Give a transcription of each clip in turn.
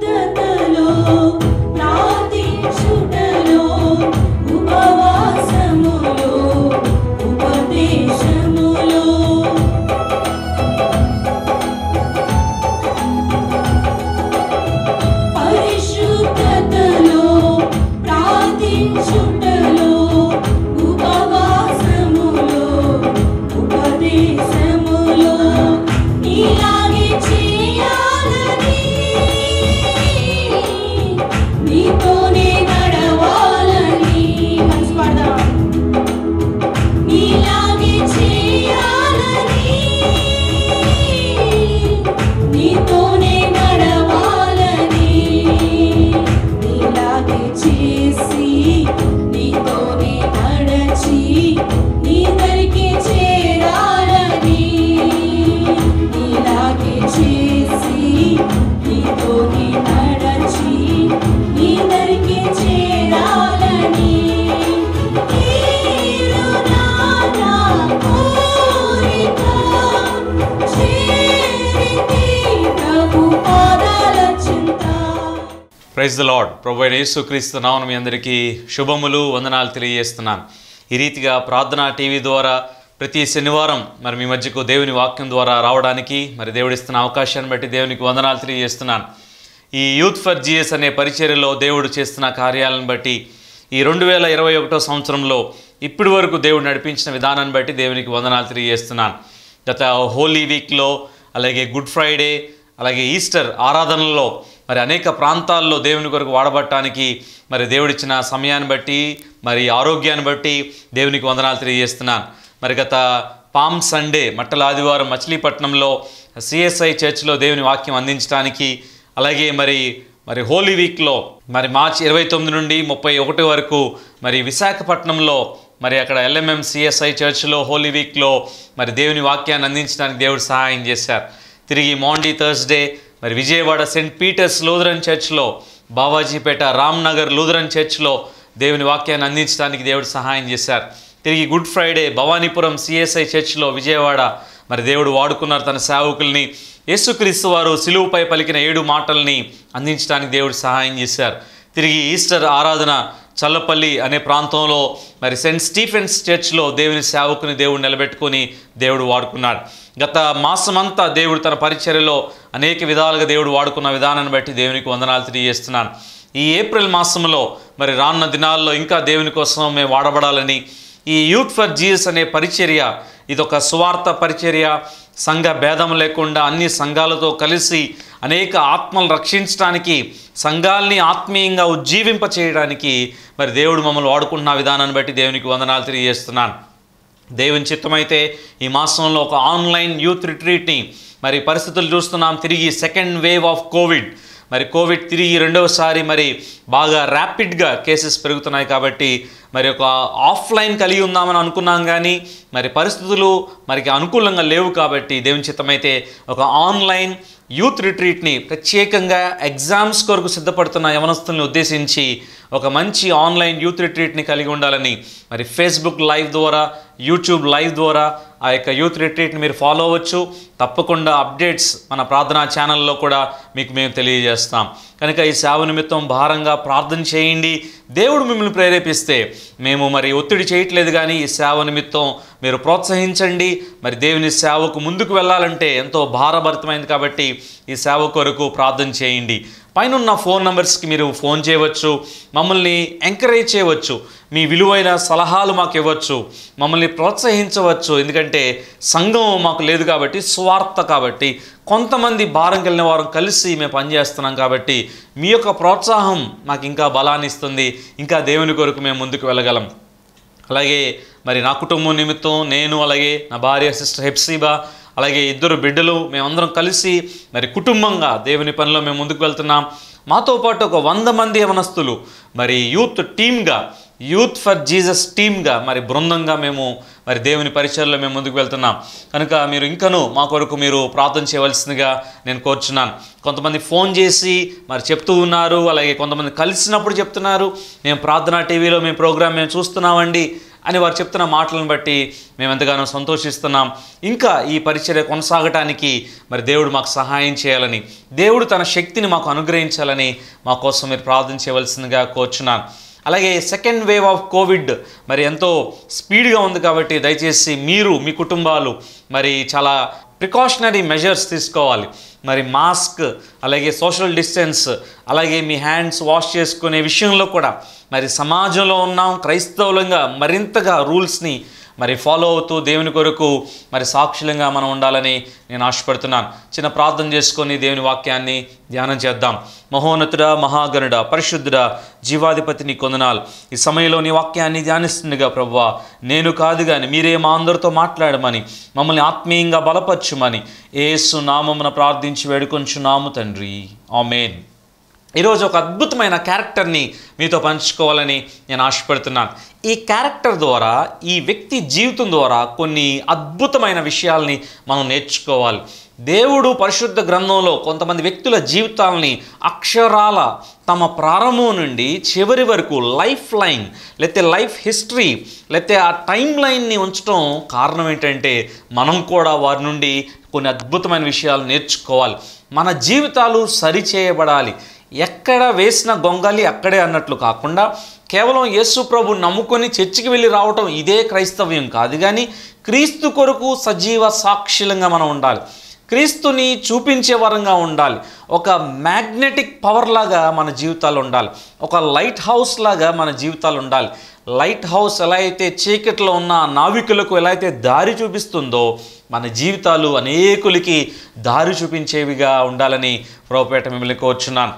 the praise the Lord ప్రభు యేసుక్రీస్తు నామన మీ అందరికీ శుభములు వందనాలు తెలియజేస్తున్నాను ఈ రీతిగా ప్రార్థనా టీవీ ద్వారా ప్రతి శనివారం మరి మీ మధ్యకు దేవుని వాక్యం ద్వారా రావడానికి మరి దేవుడిస్తున్న అవకాశాన్ని బట్టి దేవునికి వందనాలు తెలియజేస్తున్నాను ఈ యూత్ ఫర్ జిఎస్ అనే పరిచర్యలో దేవుడు చేస్తున్న కార్యాలను బట్టి ఈ రెండు వేల ఇరవై ఒకటో సంవత్సరంలో ఇప్పటి వరకు దేవుడు నడిపించిన విధానాన్ని బట్టి దేవునికి వందనాలు తెలియజేస్తున్నాను గత హోలీ వీక్లో అలాగే గుడ్ ఫ్రైడే అలాగే ఈస్టర్ ఆరాధనలో మరి అనేక ప్రాంతాల్లో దేవుని కొరకు వాడబట్టడానికి మరి దేవుడిచ్చిన సమయాన్ని బట్టి మరి ఆరోగ్యాన్ని బట్టి దేవునికి వందనాలు తెలియజేస్తున్నాను మరి గత పామ్ సండే మట్టల ఆదివారం మచిలీపట్నంలో సిఎస్ఐ చర్చ్లో దేవుని వాక్యం అందించడానికి అలాగే మరి మరి హోలీ వీక్లో మరి మార్చి ఇరవై తొమ్మిది నుండి ముప్పై ఒకటి వరకు మరి విశాఖపట్నంలో మరి అక్కడ ఎల్ఎంఎం సిఎస్ఐ చర్చ్లో హోలీ వీక్లో మరి దేవుని వాక్యాన్ని అందించడానికి దేవుడు సహాయం చేశారు తిరిగి మాండీ థర్స్డే మరి విజయవాడ సెయింట్ పీటర్స్ లూథరన్ చర్చ్లో బావాజీపేట రామ్నగర్ లూథరన్ చర్చ్లో దేవుని వాక్యాన్ని అందించడానికి దేవుడు సహాయం చేశారు తిరిగి గుడ్ ఫ్రైడే భవానీపురం సిఎస్ఐ చర్చ్లో విజయవాడ మరి దేవుడు వాడుకున్నారు తన సేవకుల్ని యేసుక్రీస్తు వారు సిలువుపై పలికిన ఏడు మాటల్ని అందించడానికి దేవుడు సహాయం చేశారు తిరిగి ఈస్టర్ ఆరాధన చల్లపల్లి అనే ప్రాంతంలో మరి సెయింట్ స్టీఫెన్స్ చర్చ్లో దేవుని సేవకుని దేవుడు నిలబెట్టుకొని దేవుడు వాడుకున్నాడు గత మాసమంతా దేవుడు తన పరిచర్యలో అనేక విధాలుగా దేవుడు వాడుకున్న విధానాన్ని బట్టి దేవునికి వందనాలు తెలియజేస్తున్నాను ఈ ఏప్రిల్ మాసంలో మరి రానున్న దినాల్లో ఇంకా దేవుని కోసం మేము వాడబడాలని ఈ యూత్ ఫర్ జీఎస్ అనే పరిచర్య ఇదొక సువార్త పరిచర్య సంఘ భేదం లేకుండా అన్ని సంఘాలతో కలిసి అనేక ఆత్మలు రక్షించడానికి సంఘాల్ని ఆత్మీయంగా ఉజ్జీవింప చేయడానికి మరి దేవుడు మమ్మల్ని వాడుకుంటున్న విధానాన్ని బట్టి దేవునికి వందనాలు తెలియజేస్తున్నాను దేవుని చిత్తమైతే ఈ మాసంలో ఒక ఆన్లైన్ యూత్ రిట్రీట్ని మరి పరిస్థితులు చూస్తున్నాం తిరిగి సెకండ్ వేవ్ ఆఫ్ కోవిడ్ మరి కోవిడ్ తిరిగి రెండవసారి మరి బాగా ర్యాపిడ్గా కేసెస్ పెరుగుతున్నాయి కాబట్టి మరి ఒక ఆఫ్లైన్ కలిగి ఉందామని అనుకున్నాం కానీ మరి పరిస్థితులు మరికి అనుకూలంగా లేవు కాబట్టి దేవుని చిత్తమైతే ఒక ఆన్లైన్ యూత్ రిట్రీట్ని ప్రత్యేకంగా ఎగ్జామ్స్ కొరకు సిద్ధపడుతున్న యవనస్తుల్ని ఉద్దేశించి ఒక మంచి ఆన్లైన్ యూత్ రిట్రీట్ని కలిగి ఉండాలని మరి ఫేస్బుక్ లైవ్ ద్వారా యూట్యూబ్ లైవ్ ద్వారా ఆ యొక్క యూత్ రిట్రీట్ని మీరు ఫాలో అవ్వచ్చు తప్పకుండా అప్డేట్స్ మన ప్రార్థనా ఛానల్లో కూడా మీకు మేము తెలియజేస్తాం కనుక ఈ సేవ నిమిత్తం భారంగా ప్రార్థన చేయండి దేవుడు మిమ్మల్ని ప్రేరేపిస్తే మేము మరి ఒత్తిడి చేయట్లేదు కానీ ఈ సేవ నిమిత్తం మీరు ప్రోత్సహించండి మరి దేవుని సేవకు ముందుకు వెళ్ళాలంటే ఎంతో భారభరితమైంది కాబట్టి ఈ సేవ కొరకు ప్రార్థన చేయండి పైన ఫోన్ నెంబర్స్కి మీరు ఫోన్ చేయవచ్చు మమ్మల్ని ఎంకరేజ్ చేయవచ్చు మీ విలువైన సలహాలు మాకు ఇవ్వచ్చు మమ్మల్ని ప్రోత్సహించవచ్చు ఎందుకంటే సంఘం మాకు లేదు కాబట్టి స్వార్థ కాబట్టి కొంతమంది భారం కలిగిన వారు కలిసి మేము పనిచేస్తున్నాం కాబట్టి మీ యొక్క ప్రోత్సాహం మాకు ఇంకా బలాన్ని ఇస్తుంది ఇంకా దేవుని కొరకు మేము ముందుకు వెళ్ళగలం అలాగే మరి నా కుటుంబం నిమిత్తం నేను అలాగే నా భార్య సిస్టర్ హెప్సీబా అలాగే ఇద్దరు బిడ్డలు మేమందరం కలిసి మరి కుటుంబంగా దేవుని పనిలో మేము ముందుకు వెళ్తున్నాం మాతో పాటు ఒక వంద మంది యవనస్తులు మరి యూత్ టీమ్గా యూత్ ఫర్ జీసస్ టీమ్గా మరి బృందంగా మేము మరి దేవుని పరిచయలో మేము ముందుకు వెళ్తున్నాం కనుక మీరు ఇంకనూ మా కొరకు మీరు ప్రార్థన చేయవలసిందిగా నేను కోరుచున్నాను కొంతమంది ఫోన్ చేసి మరి చెప్తూ ఉన్నారు అలాగే కొంతమంది కలిసినప్పుడు చెప్తున్నారు మేము ప్రార్థన టీవీలో మేము ప్రోగ్రామ్ మేము చూస్తున్నామండి అని వారు చెప్తున్న మాటలను బట్టి మేము ఎంతగానో సంతోషిస్తున్నాం ఇంకా ఈ పరిచర్య కొనసాగటానికి మరి దేవుడు మాకు సహాయం చేయాలని దేవుడు తన శక్తిని మాకు అనుగ్రహించాలని మా కోసం మీరు ప్రార్థన చేయవలసిందిగా కోరుచున్నాను అలాగే సెకండ్ వేవ్ ఆఫ్ కోవిడ్ మరి ఎంతో స్పీడ్గా ఉంది కాబట్టి దయచేసి మీరు మీ కుటుంబాలు మరి చాలా ప్రికాషనరీ మెజర్స్ తీసుకోవాలి మరి మాస్క్ అలాగే సోషల్ డిస్టెన్స్ అలాగే మీ హ్యాండ్స్ వాష్ చేసుకునే విషయంలో కూడా మరి సమాజంలో ఉన్నాం క్రైస్తవులంగా మరింతగా రూల్స్ని మరి ఫాలో అవుతూ దేవుని కొరకు మరి సాక్షులంగా మనం ఉండాలని నేను ఆశపడుతున్నాను చిన్న ప్రార్థన చేసుకొని దేవుని వాక్యాన్ని ధ్యానం చేద్దాం మహోన్నతుడ మహాగణుడ పరిశుద్ధుడ జీవాధిపతిని కొందనాలు ఈ సమయంలో నీ వాక్యాన్ని ధ్యానిస్తుండగా ప్రవ్వా నేను కాదు కానీ మీరే మా అందరితో మాట్లాడమని మమ్మల్ని ఆత్మీయంగా బలపరచుమని ఏసు నామమున ప్రార్థించి వేడుకొంచున్నాము తండ్రి ఆమెన్ ఈరోజు ఒక అద్భుతమైన క్యారెక్టర్ని మీతో పంచుకోవాలని నేను ఆశపడుతున్నాను ఈ క్యారెక్టర్ ద్వారా ఈ వ్యక్తి జీవితం ద్వారా కొన్ని అద్భుతమైన విషయాల్ని మనం నేర్చుకోవాలి దేవుడు పరిశుద్ధ గ్రంథంలో కొంతమంది వ్యక్తుల జీవితాలని అక్షరాల తమ ప్రారంభం నుండి చివరి వరకు లైఫ్ లైన్ లేకపోతే లైఫ్ హిస్టరీ లేకపోతే ఆ టైం లైన్ని ఉంచడం కారణం ఏంటంటే మనం కూడా వారి నుండి కొన్ని అద్భుతమైన విషయాలు నేర్చుకోవాలి మన జీవితాలు సరిచేయబడాలి ఎక్కడ వేసిన గొంగలి అక్కడే అన్నట్లు కాకుండా కేవలం యేసు ప్రభు నమ్ముకొని చర్చికి వెళ్ళి రావటం ఇదే క్రైస్తవ్యం కాదు కానీ క్రీస్తు కొరకు సజీవ సాక్షిలంగా మనం ఉండాలి క్రీస్తుని చూపించే వరంగా ఉండాలి ఒక మ్యాగ్నెటిక్ పవర్ లాగా మన జీవితాలు ఉండాలి ఒక లైట్ హౌస్ లాగా మన జీవితాలు ఉండాలి లైట్ హౌస్ ఎలా అయితే చీకట్లో ఉన్న నావికులకు ఎలా అయితే దారి చూపిస్తుందో మన జీవితాలు అనేకులకి దారి చూపించేవిగా ఉండాలని ప్రోపేట మిమ్మల్ని కోరుచున్నాను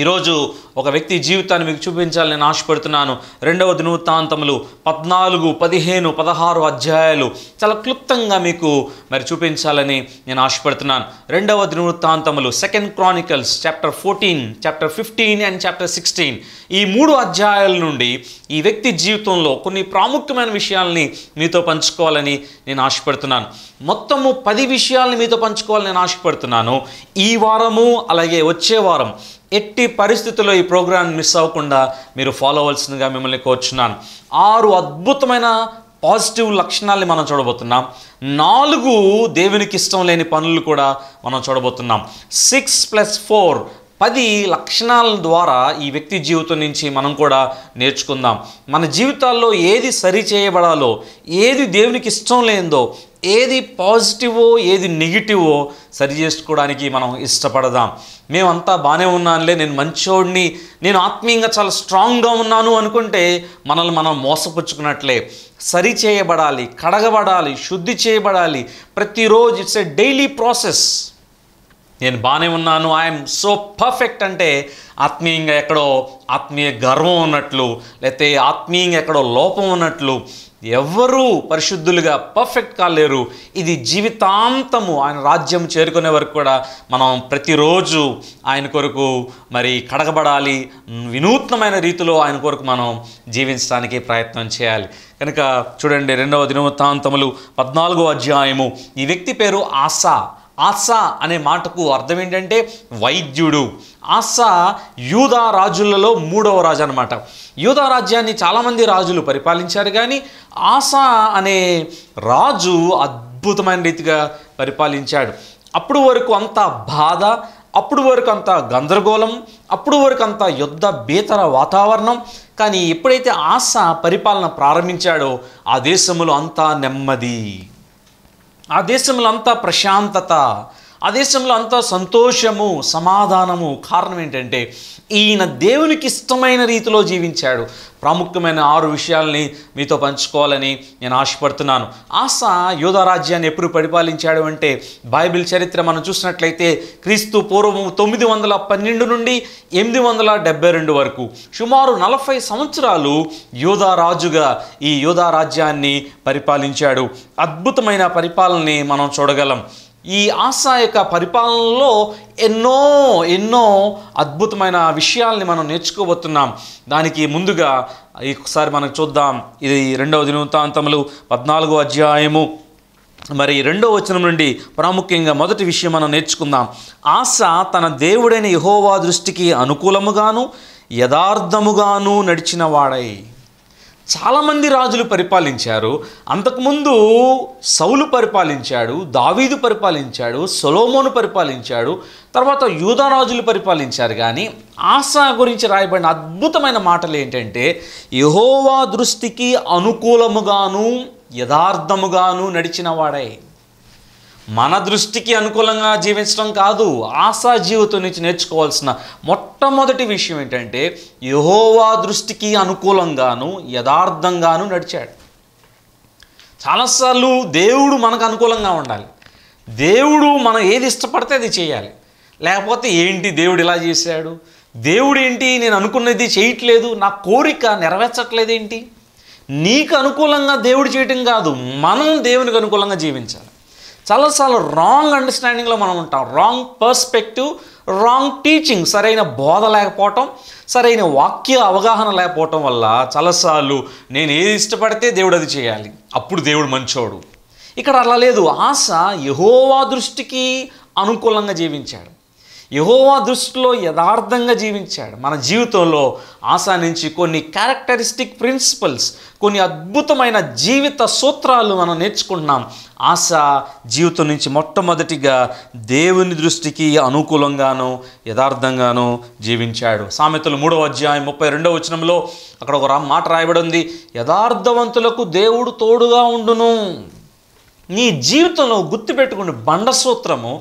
ఈరోజు ఒక వ్యక్తి జీవితాన్ని మీకు చూపించాలని నేను ఆశపడుతున్నాను రెండవ దినవృత్తాంతములు పద్నాలుగు పదిహేను పదహారు అధ్యాయాలు చాలా క్లుప్తంగా మీకు మరి చూపించాలని నేను ఆశపడుతున్నాను రెండవ దినవృత్తాంతములు second Chronicles chapter fourteen chapter fifteen and chapter sixteen ఈ మూడు అధ్యాయాల నుండి ఈ వ్యక్తి జీవితంలో కొన్ని ప్రాముఖ్యమైన విషయాల్ని మీతో పంచుకోవాలని నేను ఆశపడుతున్నాను మొత్తము పది విషయాలను మీతో పంచుకోవాలని నేను ఆశపడుతున్నాను ఈ వారము అలాగే వచ్చే వారం ఎట్టి పరిస్థితుల్లో ఈ ప్రోగ్రాం మిస్ అవ్వకుండా మీరు ఫాలో అవ్వాల్సిందిగా మిమ్మల్ని కోరుచున్నాను ఆరు అద్భుతమైన పాజిటివ్ లక్షణాలని మనం చూడబోతున్నాం నాలుగు దేవునికి ఇష్టం లేని పనులు కూడా మనం చూడబోతున్నాం సిక్స్ ప్లస్ ఫోర్ పది లక్షణాల ద్వారా ఈ వ్యక్తి జీవితం నుంచి మనం కూడా నేర్చుకుందాం మన జీవితాల్లో ఏది సరి చేయబడాలో ఏది దేవునికి ఇష్టం లేదో ఏది పాజిటివో ఏది నెగిటివో సరి చేసుకోవడానికి మనం ఇష్టపడదాం మేమంతా బాగానే ఉన్నానులే నేను మంచోడిని నేను ఆత్మీయంగా చాలా స్ట్రాంగ్గా ఉన్నాను అనుకుంటే మనల్ని మనం మోసపుచ్చుకున్నట్లే సరి చేయబడాలి కడగబడాలి శుద్ధి చేయబడాలి ప్రతిరోజు ఇట్స్ ఎ డైలీ ప్రాసెస్ నేను బాగానే ఉన్నాను ఐఎమ్ సో పర్ఫెక్ట్ అంటే ఆత్మీయంగా ఎక్కడో ఆత్మీయ గర్వం ఉన్నట్లు లేకపోతే ఆత్మీయంగా ఎక్కడో లోపం ఉన్నట్లు ఎవరూ పరిశుద్ధులుగా పర్ఫెక్ట్ కాలేరు ఇది జీవితాంతము ఆయన రాజ్యం చేరుకునే వరకు కూడా మనం ప్రతిరోజు ఆయన కొరకు మరి కడగబడాలి వినూత్నమైన రీతిలో ఆయన కొరకు మనం జీవించడానికి ప్రయత్నం చేయాలి కనుక చూడండి రెండవ దినవృత్తాంతములు పద్నాలుగో అధ్యాయము ఈ వ్యక్తి పేరు ఆశా ఆసా అనే మాటకు అర్థం ఏంటంటే వైద్యుడు ఆసా యూదా రాజులలో మూడవ రాజు అనమాట యూదా రాజ్యాన్ని చాలామంది రాజులు పరిపాలించారు కానీ ఆసా అనే రాజు అద్భుతమైన రీతిగా పరిపాలించాడు అప్పుడు వరకు అంత బాధ అప్పుడు వరకు అంత గందరగోళం అప్పుడు వరకు అంత యుద్ధ బీతర వాతావరణం కానీ ఎప్పుడైతే ఆశ పరిపాలన ప్రారంభించాడో ఆ దేశంలో అంతా నెమ్మది ఆ దేశంలో అంతా ప్రశాంతత ఆ దేశంలో అంతా సంతోషము సమాధానము కారణం ఏంటంటే ఈయన దేవునికి ఇష్టమైన రీతిలో జీవించాడు ప్రాముఖ్యమైన ఆరు విషయాల్ని మీతో పంచుకోవాలని నేను ఆశపడుతున్నాను ఆశ యోధారాజ్యాన్ని ఎప్పుడు పరిపాలించాడు అంటే బైబిల్ చరిత్ర మనం చూసినట్లయితే క్రీస్తు పూర్వం తొమ్మిది వందల పన్నెండు నుండి ఎనిమిది వందల డెబ్బై రెండు వరకు సుమారు నలభై సంవత్సరాలు యోధారాజుగా ఈ యోధారాజ్యాన్ని పరిపాలించాడు అద్భుతమైన పరిపాలనని మనం చూడగలం ఈ ఆశ యొక్క పరిపాలనలో ఎన్నో ఎన్నో అద్భుతమైన విషయాల్ని మనం నేర్చుకోబోతున్నాం దానికి ముందుగా ఈసారి మనం చూద్దాం ఇది రెండవ దినవృత్తాంతములు పద్నాలుగో అధ్యాయము మరి రెండో వచనం నుండి ప్రాముఖ్యంగా మొదటి విషయం మనం నేర్చుకుందాం ఆశ తన దేవుడైన యహోవా దృష్టికి అనుకూలముగాను యథార్థముగాను నడిచిన వాడై చాలామంది రాజులు పరిపాలించారు అంతకుముందు సౌలు పరిపాలించాడు దావీదు పరిపాలించాడు సొలోమోను పరిపాలించాడు తర్వాత యూదారాజులు పరిపాలించారు కానీ ఆశా గురించి రాయబడిన అద్భుతమైన మాటలు ఏంటంటే యహోవా దృష్టికి అనుకూలముగాను యథార్థముగాను వాడే మన దృష్టికి అనుకూలంగా జీవించడం కాదు ఆశా జీవితం నుంచి నేర్చుకోవాల్సిన మొట్టమొదటి విషయం ఏంటంటే యహోవా దృష్టికి అనుకూలంగాను యథార్థంగాను నడిచాడు చాలాసార్లు దేవుడు మనకు అనుకూలంగా ఉండాలి దేవుడు మనం ఏది ఇష్టపడితే అది చేయాలి లేకపోతే ఏంటి దేవుడు ఇలా చేశాడు దేవుడు ఏంటి నేను అనుకున్నది చేయట్లేదు నా కోరిక నెరవేర్చట్లేదు ఏంటి నీకు అనుకూలంగా దేవుడు చేయటం కాదు మనం దేవునికి అనుకూలంగా జీవించాలి చాలాసార్లు రాంగ్ అండర్స్టాండింగ్లో మనం ఉంటాం రాంగ్ పర్స్పెక్టివ్ రాంగ్ టీచింగ్ సరైన బోధ లేకపోవటం సరైన వాక్య అవగాహన లేకపోవటం వల్ల చాలాసార్లు నేను ఏది ఇష్టపడితే దేవుడు అది చేయాలి అప్పుడు దేవుడు మంచోడు ఇక్కడ అలా లేదు ఆశ యహోవా దృష్టికి అనుకూలంగా జీవించాడు యహోవా దృష్టిలో యథార్థంగా జీవించాడు మన జీవితంలో ఆశా నుంచి కొన్ని క్యారెక్టరిస్టిక్ ప్రిన్సిపల్స్ కొన్ని అద్భుతమైన జీవిత సూత్రాలు మనం నేర్చుకుంటున్నాం ఆశ జీవితం నుంచి మొట్టమొదటిగా దేవుని దృష్టికి అనుకూలంగాను యథార్థంగాను జీవించాడు సామెతలు మూడవ అధ్యాయం ముప్పై రెండవ వచనంలో అక్కడ ఒక మాట రాయబడింది యథార్థవంతులకు దేవుడు తోడుగా ఉండును నీ జీవితంలో గుర్తుపెట్టుకుని బండ సూత్రము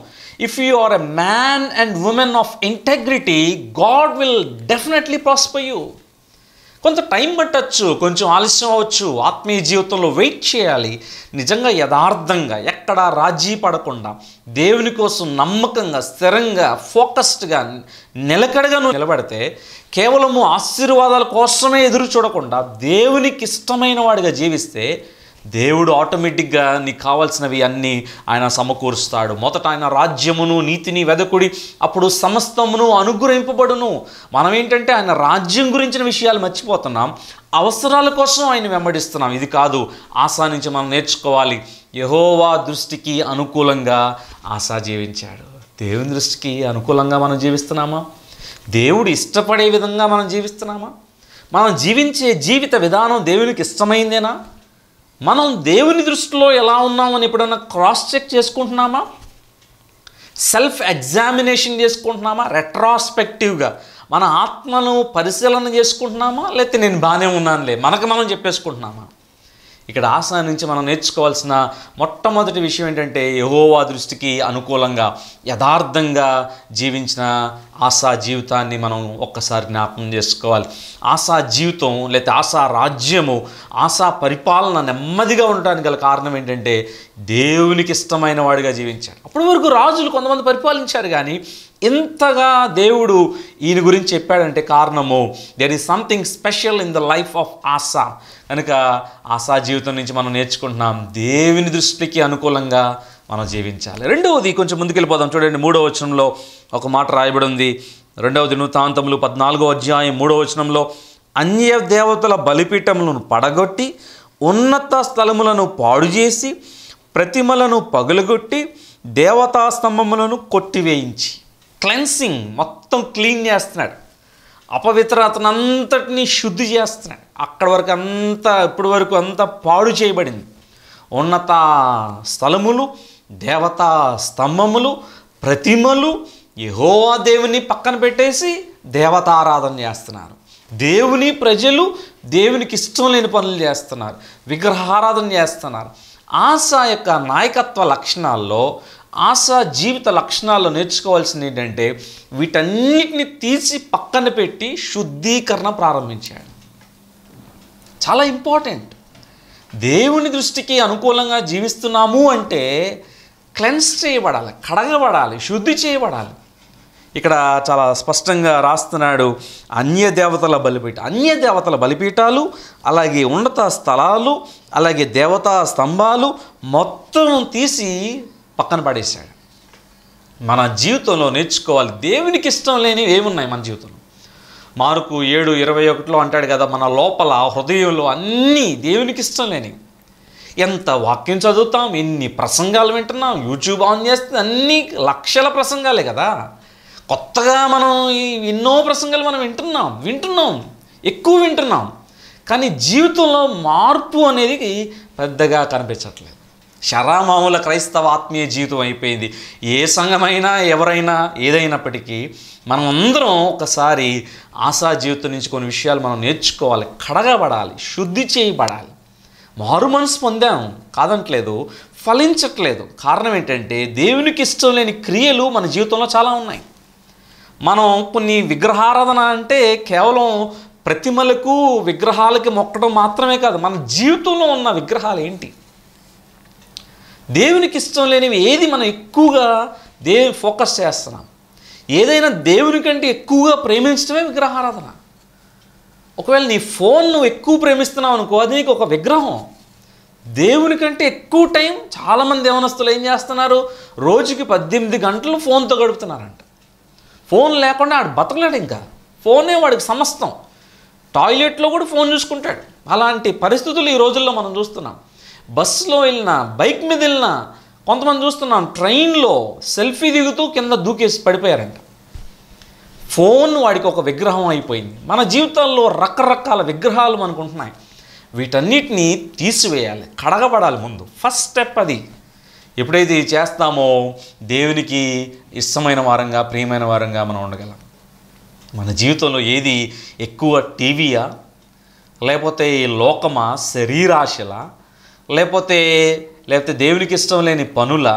if you are a man and women of integrity God will definitely prosper you కొంత టైం పట్టచ్చు కొంచెం ఆలస్యం అవ్వచ్చు ఆత్మీయ జీవితంలో వెయిట్ చేయాలి నిజంగా యథార్థంగా ఎక్కడా రాజీ పడకుండా దేవుని కోసం నమ్మకంగా స్థిరంగా ఫోకస్డ్గా నిలకడగా నిలబడితే కేవలము ఆశీర్వాదాల కోసమే ఎదురు చూడకుండా దేవునికి ఇష్టమైన వాడిగా జీవిస్తే దేవుడు ఆటోమేటిక్గా నీకు కావాల్సినవి అన్నీ ఆయన సమకూరుస్తాడు మొదట ఆయన రాజ్యమును నీతిని వెదకుడి అప్పుడు సమస్తమును అనుగ్రహింపబడును మనం ఏంటంటే ఆయన రాజ్యం గురించిన విషయాలు మర్చిపోతున్నాం అవసరాల కోసం ఆయన వెంబడిస్తున్నాం ఇది కాదు ఆశా నుంచి మనం నేర్చుకోవాలి యహోవా దృష్టికి అనుకూలంగా ఆశా జీవించాడు దేవుని దృష్టికి అనుకూలంగా మనం జీవిస్తున్నామా దేవుడు ఇష్టపడే విధంగా మనం జీవిస్తున్నామా మనం జీవించే జీవిత విధానం దేవునికి ఇష్టమైందేనా మనం దేవుని దృష్టిలో ఎలా ఉన్నామని ఎప్పుడైనా క్రాస్ చెక్ చేసుకుంటున్నామా సెల్ఫ్ ఎగ్జామినేషన్ చేసుకుంటున్నామా రెట్రాస్పెక్టివ్గా మన ఆత్మను పరిశీలన చేసుకుంటున్నామా లేకపోతే నేను బాగానే ఉన్నానులే మనకు మనం చెప్పేసుకుంటున్నామా ఇక్కడ ఆసన నుంచి మనం నేర్చుకోవాల్సిన మొట్టమొదటి విషయం ఏంటంటే యహోవా దృష్టికి అనుకూలంగా యథార్థంగా జీవించిన ఆశా జీవితాన్ని మనం ఒక్కసారి జ్ఞాపకం చేసుకోవాలి ఆశా జీవితం లేకపోతే ఆశా రాజ్యము ఆశా పరిపాలన నెమ్మదిగా ఉండడానికి గల కారణం ఏంటంటే దేవునికి ఇష్టమైన వాడిగా జీవించాడు అప్పటి వరకు రాజులు కొంతమంది పరిపాలించారు కానీ ఇంతగా దేవుడు ఈయన గురించి చెప్పాడంటే కారణము there is something special in the life of Asa కనుక ఆశా జీవితం నుంచి మనం నేర్చుకుంటున్నాం దేవుని దృష్టికి అనుకూలంగా మనం జీవించాలి రెండవది కొంచెం ముందుకెళ్ళిపోదాం చూడండి మూడో వచనంలో ఒక మాట రాయబడి ఉంది రెండవది నూతాంతములు పద్నాలుగో అధ్యాయం మూడో వచనంలో అన్య దేవతల బలిపీఠములను పడగొట్టి ఉన్నత స్థలములను పాడు చేసి ప్రతిమలను పగులగొట్టి దేవతా స్తంభములను కొట్టివేయించి క్లెన్సింగ్ మొత్తం క్లీన్ చేస్తున్నాడు అపవిత్రతనంతటినీ శుద్ధి చేస్తున్నాడు అక్కడి వరకు అంతా ఇప్పటి వరకు అంత పాడు చేయబడింది ఉన్నత స్థలములు దేవతా స్తంభములు ప్రతిమలు యహోవా దేవుని పక్కన పెట్టేసి దేవతారాధన చేస్తున్నారు దేవుని ప్రజలు దేవునికి ఇష్టం లేని పనులు చేస్తున్నారు విగ్రహారాధన చేస్తున్నారు ఆశ యొక్క నాయకత్వ లక్షణాల్లో ఆశా జీవిత లక్షణాల్లో నేర్చుకోవాల్సింది ఏంటంటే వీటన్నిటిని తీసి పక్కన పెట్టి శుద్ధీకరణ ప్రారంభించాడు చాలా ఇంపార్టెంట్ దేవుని దృష్టికి అనుకూలంగా జీవిస్తున్నాము అంటే క్లెన్స్ చేయబడాలి కడగబడాలి శుద్ధి చేయబడాలి ఇక్కడ చాలా స్పష్టంగా రాస్తున్నాడు అన్య దేవతల బలిపీఠ అన్య దేవతల బలిపీఠాలు అలాగే ఉన్నత స్థలాలు అలాగే దేవతా స్తంభాలు మొత్తం తీసి పక్కన పడేశాడు మన జీవితంలో నేర్చుకోవాలి దేవునికి ఇష్టం లేని ఏమున్నాయి మన జీవితంలో మార్కు ఏడు ఇరవై ఒకటిలో అంటాడు కదా మన లోపల హృదయంలో అన్నీ దేవునికి ఇష్టం లేనివి ఎంత వాక్యం చదువుతాం ఎన్ని ప్రసంగాలు వింటున్నాం యూట్యూబ్ ఆన్ చేస్తే అన్ని లక్షల ప్రసంగాలే కదా కొత్తగా మనం ఎన్నో ప్రసంగాలు మనం వింటున్నాం వింటున్నాం ఎక్కువ వింటున్నాం కానీ జీవితంలో మార్పు అనేది పెద్దగా కనిపించట్లేదు శరామాముల క్రైస్తవ ఆత్మీయ జీవితం అయిపోయింది ఏ సంఘమైనా ఎవరైనా ఏదైనప్పటికీ మనం అందరం ఒకసారి ఆశా జీవితం నుంచి కొన్ని విషయాలు మనం నేర్చుకోవాలి కడగబడాలి శుద్ధి చేయబడాలి మారు మనసు పొందాం కాదంటలేదు ఫలించట్లేదు కారణం ఏంటంటే దేవునికి ఇష్టం లేని క్రియలు మన జీవితంలో చాలా ఉన్నాయి మనం కొన్ని విగ్రహారాధన అంటే కేవలం ప్రతిమలకు విగ్రహాలకి మొక్కడం మాత్రమే కాదు మన జీవితంలో ఉన్న విగ్రహాలు ఏంటి దేవునికి ఇష్టం లేనివి ఏది మనం ఎక్కువగా దేవుని ఫోకస్ చేస్తున్నాం ఏదైనా దేవుని కంటే ఎక్కువగా ప్రేమించడమే విగ్రహారాధన ఒకవేళ నీ ఫోన్ నువ్వు ఎక్కువ ప్రేమిస్తున్నావు అనుకో అది నీకు ఒక విగ్రహం దేవుని కంటే ఎక్కువ టైం చాలామంది దేవనస్తులు ఏం చేస్తున్నారు రోజుకి పద్దెనిమిది గంటలు ఫోన్తో గడుపుతున్నారంట ఫోన్ లేకుండా ఆడు బతకలేడు ఇంకా ఫోనే వాడికి సమస్తం టాయిలెట్లో కూడా ఫోన్ చూసుకుంటాడు అలాంటి పరిస్థితులు ఈ రోజుల్లో మనం చూస్తున్నాం బస్సులో వెళ్ళినా బైక్ మీద వెళ్ళినా కొంతమంది చూస్తున్నాం ట్రైన్లో సెల్ఫీ దిగుతూ కింద దూకేసి పడిపోయారంట ఫోన్ వాడికి ఒక విగ్రహం అయిపోయింది మన జీవితాల్లో రకరకాల విగ్రహాలు మనకుంటున్నాయి వీటన్నిటినీ తీసివేయాలి కడగబడాలి ముందు ఫస్ట్ స్టెప్ అది ఎప్పుడైతే చేస్తామో దేవునికి ఇష్టమైన వారంగా ప్రియమైన వారంగా మనం ఉండగలం మన జీవితంలో ఏది ఎక్కువ టీవీయా లేకపోతే లోకమా శరీరాశలా లేకపోతే లేకపోతే దేవునికి ఇష్టం లేని పనుల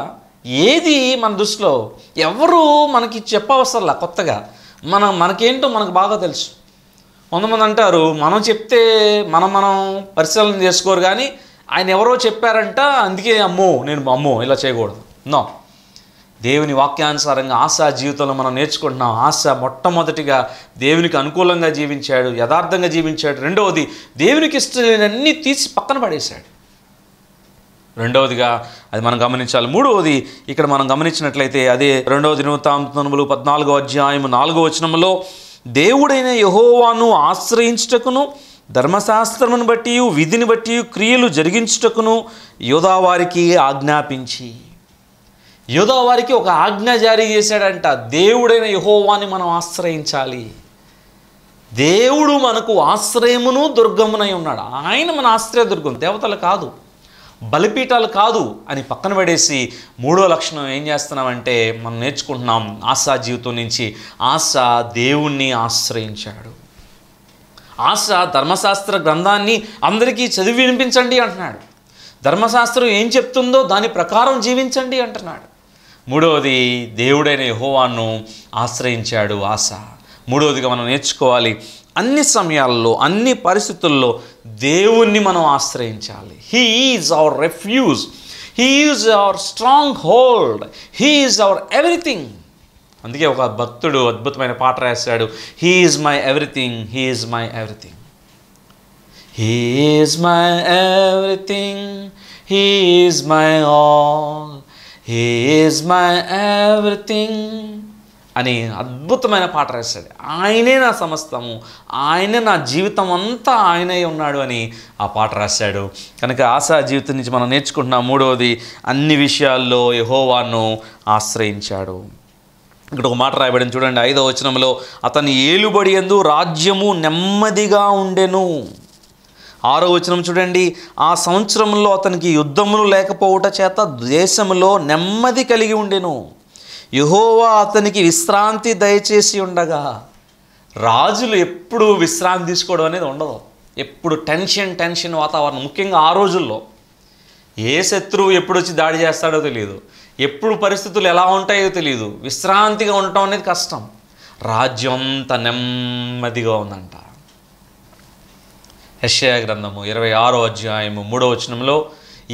ఏది మన దృష్టిలో ఎవరు మనకి చెప్పవసరంలా కొత్తగా మన మనకేంటో మనకు బాగా తెలుసు కొంతమంది అంటారు మనం చెప్తే మనం మనం పరిశీలన చేసుకోరు కానీ ఆయన ఎవరో చెప్పారంట అందుకే అమ్మో నేను అమ్మో ఇలా చేయకూడదు నో దేవుని వాక్యానుసారంగా ఆశ జీవితంలో మనం నేర్చుకుంటున్నాం ఆశ మొట్టమొదటిగా దేవునికి అనుకూలంగా జీవించాడు యథార్థంగా జీవించాడు రెండవది దేవునికి ఇష్టం లేనన్నీ తీసి పక్కన పడేశాడు రెండవదిగా అది మనం గమనించాలి మూడవది ఇక్కడ మనం గమనించినట్లయితే అదే రెండవ దినవృత్తాంతములు పద్నాలుగో అధ్యాయం నాలుగో వచనంలో దేవుడైన యహోవాను ఆశ్రయించుటకును ధర్మశాస్త్రమును బట్టి విధిని బట్టి క్రియలు జరిగించుటకును యోధావారికి ఆజ్ఞాపించి యోధావారికి ఒక ఆజ్ఞ జారీ చేశాడంట దేవుడైన యహోవాని మనం ఆశ్రయించాలి దేవుడు మనకు ఆశ్రయమును దుర్గమునై ఉన్నాడు ఆయన మన ఆశ్రయ దుర్గం దేవతలు కాదు బలిపీఠాలు కాదు అని పక్కన పడేసి మూడో లక్షణం ఏం చేస్తున్నామంటే మనం నేర్చుకుంటున్నాం ఆశా జీవితం నుంచి ఆశ దేవుణ్ణి ఆశ్రయించాడు ఆశ ధర్మశాస్త్ర గ్రంథాన్ని అందరికీ చదివి వినిపించండి అంటున్నాడు ధర్మశాస్త్రం ఏం చెప్తుందో దాని ప్రకారం జీవించండి అంటున్నాడు మూడవది దేవుడైన యహోవాను ఆశ్రయించాడు ఆశ మూడవదిగా మనం నేర్చుకోవాలి అన్ని సమయాల్లో అన్ని పరిస్థితుల్లో దేవుణ్ణి మనం ఆశ్రయించాలి he is our refuge he is our stronghold he is our everything అందుకే ఒక భక్తుడు అద్భుతమైన పాట రాశాడు he is my everything he is my everything he is my everything he is my all he is my everything అని అద్భుతమైన పాట రాశాడు ఆయనే నా సమస్తము ఆయనే నా జీవితం అంతా ఆయనే ఉన్నాడు అని ఆ పాట రాశాడు కనుక ఆశా జీవితం నుంచి మనం నేర్చుకుంటున్నాం మూడవది అన్ని విషయాల్లో యహోవాను ఆశ్రయించాడు ఇక్కడ ఒక మాట రాయబడింది చూడండి ఐదో వచనంలో అతని ఏలుబడి ఎందు రాజ్యము నెమ్మదిగా ఉండెను ఆరో వచనం చూడండి ఆ సంవత్సరంలో అతనికి యుద్ధములు లేకపోవట చేత దేశంలో నెమ్మది కలిగి ఉండెను యుహోవా అతనికి విశ్రాంతి దయచేసి ఉండగా రాజులు ఎప్పుడు విశ్రాంతి తీసుకోవడం అనేది ఉండదు ఎప్పుడు టెన్షన్ టెన్షన్ వాతావరణం ముఖ్యంగా ఆ రోజుల్లో ఏ శత్రువు ఎప్పుడు వచ్చి దాడి చేస్తాడో తెలియదు ఎప్పుడు పరిస్థితులు ఎలా ఉంటాయో తెలియదు విశ్రాంతిగా ఉండటం అనేది కష్టం రాజ్యం అంత నెమ్మదిగా ఉందంట యశ్యా గ్రంథము ఇరవై ఆరో అధ్యాయము మూడో వచనంలో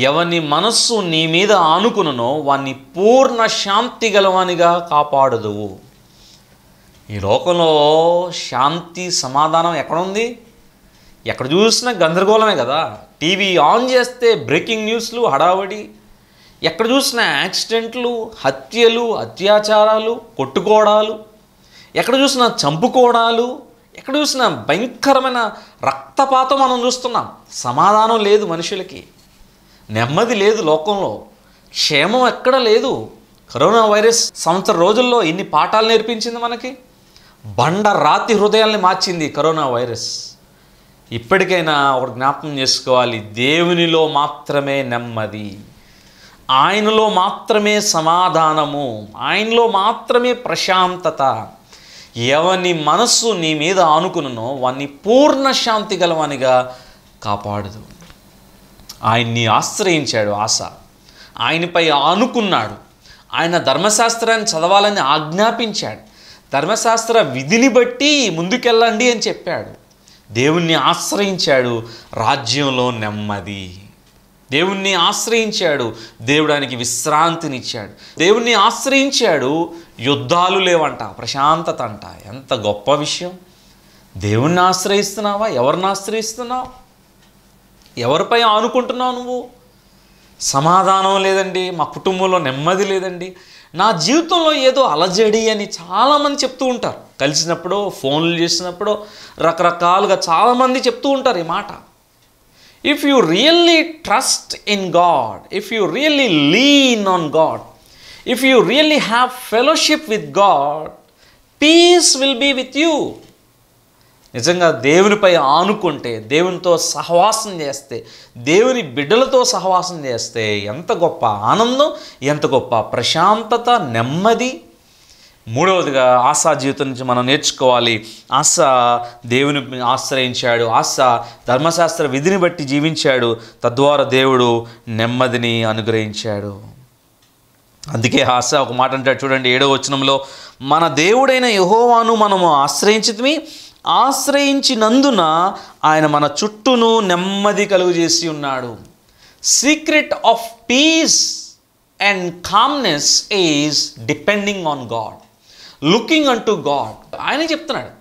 ఎవని మనస్సు నీ మీద ఆనుకునో వాణ్ణి పూర్ణ శాంతి గలవానిగా కాపాడదువు ఈ లోకంలో శాంతి సమాధానం ఎక్కడుంది ఎక్కడ చూసినా గందరగోళమే కదా టీవీ ఆన్ చేస్తే బ్రేకింగ్ న్యూస్లు హడావడి ఎక్కడ చూసినా యాక్సిడెంట్లు హత్యలు అత్యాచారాలు కొట్టుకోవడాలు ఎక్కడ చూసినా చంపుకోవడాలు ఎక్కడ చూసినా భయంకరమైన రక్తపాతం మనం చూస్తున్నాం సమాధానం లేదు మనుషులకి నెమ్మది లేదు లోకంలో క్షేమం ఎక్కడ లేదు కరోనా వైరస్ సంవత్సర రోజుల్లో ఇన్ని పాఠాలు నేర్పించింది మనకి బండ రాతి హృదయాల్ని మార్చింది కరోనా వైరస్ ఇప్పటికైనా ఒక జ్ఞాపకం చేసుకోవాలి దేవునిలో మాత్రమే నెమ్మది ఆయనలో మాత్రమే సమాధానము ఆయనలో మాత్రమే ప్రశాంతత ఎవని మనస్సు నీ మీద ఆనుకునో వాణ్ణి పూర్ణ శాంతి గలవానిగా కాపాడదు ఆయన్ని ఆశ్రయించాడు ఆశ ఆయనపై ఆనుకున్నాడు ఆయన ధర్మశాస్త్రాన్ని చదవాలని ఆజ్ఞాపించాడు ధర్మశాస్త్ర విధిని బట్టి ముందుకెళ్ళండి అని చెప్పాడు దేవుణ్ణి ఆశ్రయించాడు రాజ్యంలో నెమ్మది దేవుణ్ణి ఆశ్రయించాడు దేవుడానికి విశ్రాంతినిచ్చాడు దేవుణ్ణి ఆశ్రయించాడు యుద్ధాలు లేవంట ప్రశాంతత అంట ఎంత గొప్ప విషయం దేవుణ్ణి ఆశ్రయిస్తున్నావా ఎవరిని ఆశ్రయిస్తున్నావు ఎవరిపై ఆనుకుంటున్నావు నువ్వు సమాధానం లేదండి మా కుటుంబంలో నెమ్మది లేదండి నా జీవితంలో ఏదో అలజడి అని చాలామంది చెప్తూ ఉంటారు కలిసినప్పుడు ఫోన్లు చేసినప్పుడు రకరకాలుగా చాలామంది చెప్తూ ఉంటారు ఈ మాట if you really trust in God if you really lean on God if you really have fellowship with God peace will be with you నిజంగా దేవునిపై ఆనుకుంటే దేవునితో సహవాసం చేస్తే దేవుని బిడ్డలతో సహవాసం చేస్తే ఎంత గొప్ప ఆనందం ఎంత గొప్ప ప్రశాంతత నెమ్మది మూడవదిగా ఆశా జీవితం నుంచి మనం నేర్చుకోవాలి ఆశ దేవుని ఆశ్రయించాడు ఆశ ధర్మశాస్త్ర విధిని బట్టి జీవించాడు తద్వారా దేవుడు నెమ్మదిని అనుగ్రహించాడు అందుకే ఆశ ఒక మాట అంటాడు చూడండి ఏడో వచనంలో మన దేవుడైన యహోవాను మనము ఆశ్రయించితమి ఆశ్రయించినందున ఆయన మన చుట్టూను నెమ్మది కలుగజేసి ఉన్నాడు secret of peace and calmness is depending on God looking to God ఆయనే చెప్తున్నాడు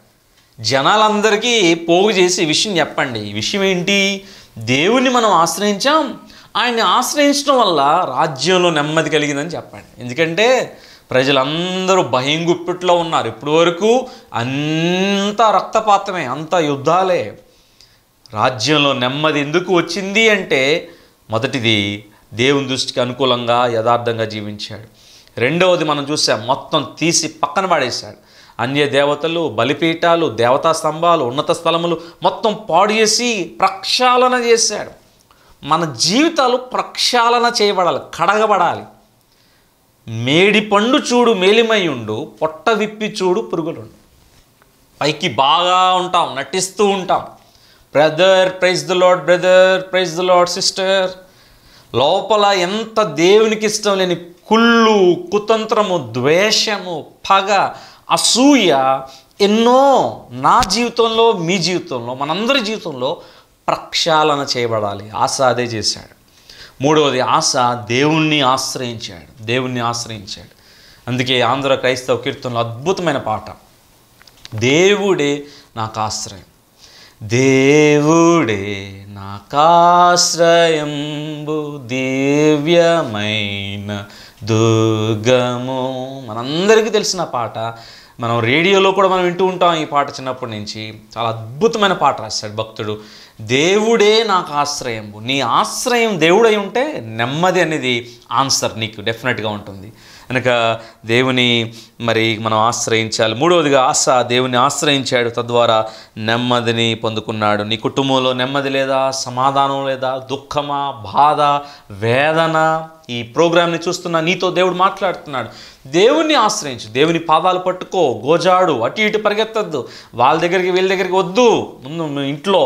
జనాలందరికీ పోగు చేసి విషయం చెప్పండి విషయం ఏంటి దేవుణ్ణి మనం ఆశ్రయించాం ఆయన్ని ఆశ్రయించడం వల్ల రాజ్యంలో నెమ్మది కలిగిందని చెప్పండి ఎందుకంటే ప్రజలందరూ భయంగుప్పిట్లో ఉన్నారు ఇప్పటి వరకు అంత రక్తపాతమే అంత యుద్ధాలే రాజ్యంలో నెమ్మది ఎందుకు వచ్చింది అంటే మొదటిది దేవుని దృష్టికి అనుకూలంగా యథార్థంగా జీవించాడు రెండవది మనం చూసాం మొత్తం తీసి పక్కన పాడేశాడు అన్య దేవతలు బలిపీఠాలు దేవతా స్తంభాలు ఉన్నత స్థలములు మొత్తం పాడు చేసి ప్రక్షాళన చేశాడు మన జీవితాలు ప్రక్షాళన చేయబడాలి కడగబడాలి మేడి పండు చూడు మేలిమయుండు పొట్ట విప్పి చూడు పురుగులుండు పైకి బాగా ఉంటాం నటిస్తూ ఉంటాం brother praise the Lord brother praise the Lord sister లోపల ఎంత దేవునికి ఇష్టం లేని కుళ్ళు కుతంత్రము ద్వేషము పగ అసూయ ఎన్నో నా జీవితంలో మీ జీవితంలో మనందరి జీవితంలో ప్రక్షాళన చేయబడాలి ఆశ అదే చేశాడు మూడవది ఆశ దేవుణ్ణి ఆశ్రయించాడు దేవుణ్ణి ఆశ్రయించాడు అందుకే ఆంధ్ర క్రైస్తవ కీర్తనలో అద్భుతమైన పాట దేవుడే నాకు ఆశ్రయం దేవుడే నాకాశ్రయం దివ్యమైన దుర్గము మనందరికీ తెలిసిన పాట మనం రేడియోలో కూడా మనం వింటూ ఉంటాం ఈ పాట చిన్నప్పటి నుంచి చాలా అద్భుతమైన పాట రాశాడు భక్తుడు దేవుడే నాకు ఆశ్రయం నీ ఆశ్రయం దేవుడై ఉంటే నెమ్మది అనేది ఆన్సర్ నీకు డెఫినెట్గా ఉంటుంది కనుక దేవుని మరి మనం ఆశ్రయించాలి మూడవదిగా ఆశ దేవుని ఆశ్రయించాడు తద్వారా నెమ్మదిని పొందుకున్నాడు నీ కుటుంబంలో నెమ్మది లేదా సమాధానం లేదా దుఃఖమా బాధ వేదన ఈ ప్రోగ్రామ్ని చూస్తున్న నీతో దేవుడు మాట్లాడుతున్నాడు దేవుణ్ణి ఆశ్రయించు దేవుని పాదాలు పట్టుకో గోజాడు అటు ఇటు పరిగెత్తద్దు వాళ్ళ దగ్గరికి వీళ్ళ దగ్గరికి వద్దు ముందు ఇంట్లో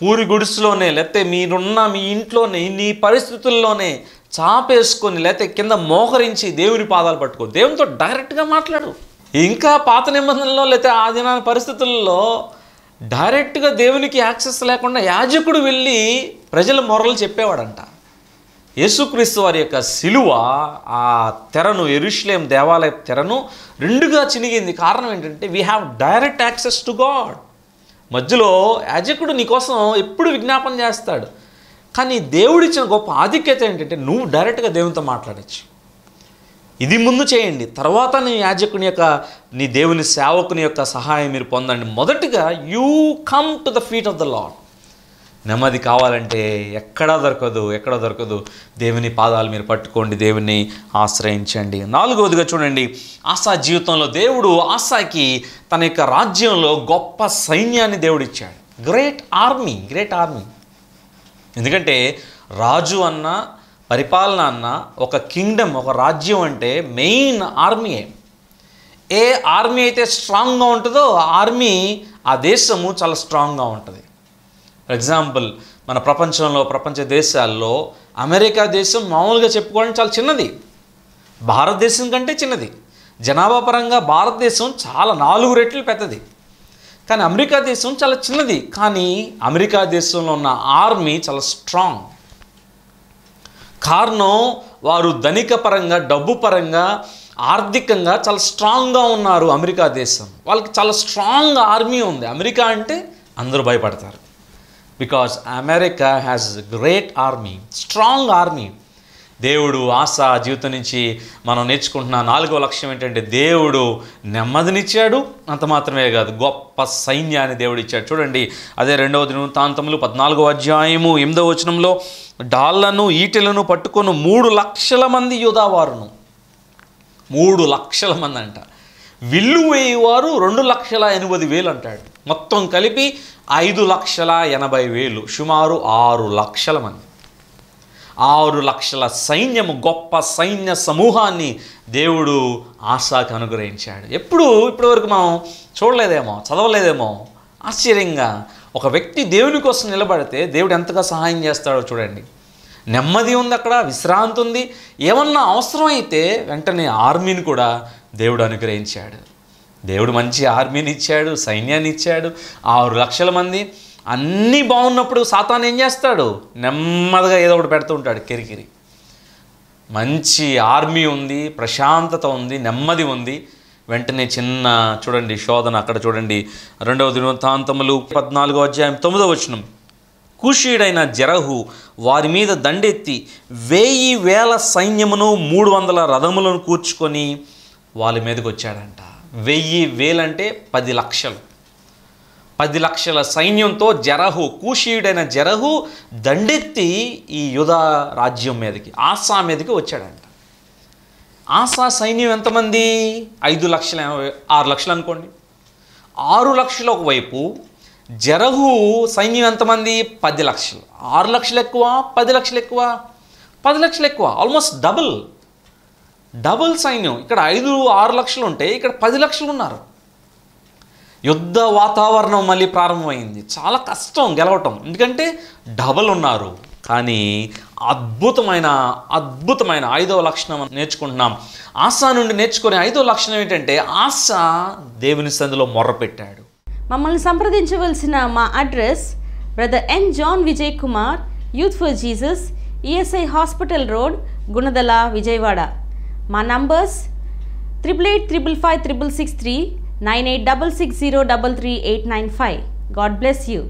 పూరి గుడిసులోనే లేకపోతే మీరున్న మీ ఇంట్లోనే నీ పరిస్థితుల్లోనే చాపేసుకొని లేకపోతే కింద మోహరించి దేవుని పాదాలు పట్టుకో దేవునితో డైరెక్ట్గా మాట్లాడు ఇంకా పాత నిబంధనలో లేకపోతే ఆదిన పరిస్థితుల్లో డైరెక్ట్గా దేవునికి యాక్సెస్ లేకుండా యాజకుడు వెళ్ళి ప్రజల మొరలు చెప్పేవాడంట యేసుక్రీస్తు వారి యొక్క సిలువ ఆ తెరను ఎరుష్లేం దేవాలయ తెరను రెండుగా చినిగింది కారణం ఏంటంటే we have direct access to God మధ్యలో యాజకుడు నీకోసం ఎప్పుడు విజ్ఞాపన చేస్తాడు కానీ దేవుడిచ్చిన గొప్ప ఆధిక్యత ఏంటంటే నువ్వు డైరెక్ట్గా దేవునితో మాట్లాడచ్చు ఇది ముందు చేయండి తర్వాత నీ యాజకుని యొక్క నీ దేవుని సేవకుని యొక్క సహాయం మీరు పొందండి మొదటిగా you come to the feet of the Lord నెమ్మది కావాలంటే ఎక్కడా దొరకదు ఎక్కడా దొరకదు దేవుని పాదాలు మీరు పట్టుకోండి దేవుని ఆశ్రయించండి నాలుగవదిగా చూడండి ఆశా జీవితంలో దేవుడు ఆశాకి తన యొక్క రాజ్యంలో గొప్ప సైన్యాన్ని దేవుడిచ్చాడు గ్రేట్ ఆర్మీ గ్రేట్ ఆర్మీ ఎందుకంటే రాజు అన్న పరిపాలన అన్న ఒక కింగ్డమ్ ఒక రాజ్యం అంటే మెయిన్ ఆర్మీయే ఏ ఆర్మీ అయితే స్ట్రాంగ్గా ఉంటుందో ఆ ఆర్మీ ఆ దేశము చాలా స్ట్రాంగ్గా ఉంటుంది ఫర్ ఎగ్జాంపుల్ మన ప్రపంచంలో ప్రపంచ దేశాల్లో అమెరికా దేశం మామూలుగా చెప్పుకోవడానికి చాలా చిన్నది భారతదేశం కంటే చిన్నది జనాభా పరంగా భారతదేశం చాలా నాలుగు రెట్లు పెద్దది కానీ అమెరికా దేశం చాలా చిన్నది కానీ అమెరికా దేశంలో ఉన్న ఆర్మీ చాలా స్ట్రాంగ్ కారణం వారు ధనిక పరంగా డబ్బు పరంగా ఆర్థికంగా చాలా స్ట్రాంగ్గా ఉన్నారు అమెరికా దేశం వాళ్ళకి చాలా స్ట్రాంగ్ ఆర్మీ ఉంది అమెరికా అంటే అందరూ భయపడతారు because America has great army strong army దేవుడు ఆశ జీవితం నుంచి మనం నేర్చుకుంటున్న నాలుగో లక్ష్యం ఏంటంటే దేవుడు నెమ్మదినిచ్చాడు అంత మాత్రమే కాదు గొప్ప సైన్యాన్ని దేవుడు ఇచ్చాడు చూడండి అదే రెండవ దినవృత్తాంతములు పద్నాలుగో అధ్యాయము ఎనిమిదవ వచనంలో డాళ్లను ఈటెలను పట్టుకొని మూడు లక్షల మంది యోధావారును మూడు లక్షల మంది అంట విల్లు వేయవారు రెండు లక్షల ఎనిమిది వేలు అంటాడు మొత్తం కలిపి ఐదు లక్షల ఎనభై వేలు సుమారు ఆరు లక్షల మంది ఆరు లక్షల సైన్యము గొప్ప సైన్య సమూహాన్ని దేవుడు ఆశాకు అనుగ్రహించాడు ఎప్పుడు ఇప్పటివరకు మనం చూడలేదేమో చదవలేదేమో ఆశ్చర్యంగా ఒక వ్యక్తి దేవుని కోసం నిలబడితే దేవుడు ఎంతగా సహాయం చేస్తాడో చూడండి నెమ్మది ఉంది అక్కడ విశ్రాంతి ఉంది ఏమన్నా అవసరమైతే వెంటనే ఆర్మీని కూడా దేవుడు అనుగ్రహించాడు దేవుడు మంచి ఆర్మీని ఇచ్చాడు సైన్యాన్ని ఇచ్చాడు ఆరు లక్షల మంది అన్నీ బాగున్నప్పుడు సాతాన్ ఏం చేస్తాడు నెమ్మదిగా ఏదో ఒకటి పెడుతూ ఉంటాడు కిరికిరి మంచి ఆర్మీ ఉంది ప్రశాంతత ఉంది నెమ్మది ఉంది వెంటనే చిన్న చూడండి శోధన అక్కడ చూడండి రెండవ దినవృత్తాంతములు పద్నాలుగో అధ్యాయం తొమ్మిదో వచనం కుషీయుడైన జరహు వారి మీద దండెత్తి వెయ్యి వేల సైన్యమును మూడు వందల రథములను కూర్చుకొని వాళ్ళ మీదకి వచ్చాడంట వెయ్యి వేలంటే పది లక్షలు పది లక్షల సైన్యంతో జరహు కూషీయుడైన జరహు దండెత్తి ఈ యుధ రాజ్యం మీదకి ఆసా మీదకి వచ్చాడంట ఆసా సైన్యం ఎంతమంది ఐదు లక్షల ఆరు లక్షలు అనుకోండి ఆరు లక్షల ఒకవైపు జరహు సైన్యం ఎంతమంది పది లక్షలు ఆరు లక్షలు ఎక్కువ పది లక్షలు ఎక్కువ పది లక్షలు ఎక్కువ ఆల్మోస్ట్ డబుల్ డబుల్ సైన్యం ఇక్కడ ఐదు ఆరు లక్షలు ఉంటే ఇక్కడ పది లక్షలు ఉన్నారు యుద్ధ వాతావరణం మళ్ళీ ప్రారంభమైంది చాలా కష్టం గెలవటం ఎందుకంటే డబల్ ఉన్నారు కానీ అద్భుతమైన అద్భుతమైన ఐదవ లక్షణం నేర్చుకుంటున్నాం ఆశ నుండి నేర్చుకునే ఐదవ లక్షణం ఏంటంటే ఆశ దేవుని సంధిలో మొర్రపెట్టాడు మమ్మల్ని సంప్రదించవలసిన మా address brother N John Vijay Kumar youth for Jesus ESI hospital road Gunadala Vijayawada మా numbers triple eight triple five triple six three nine eight double six zero double three eight nine five God bless you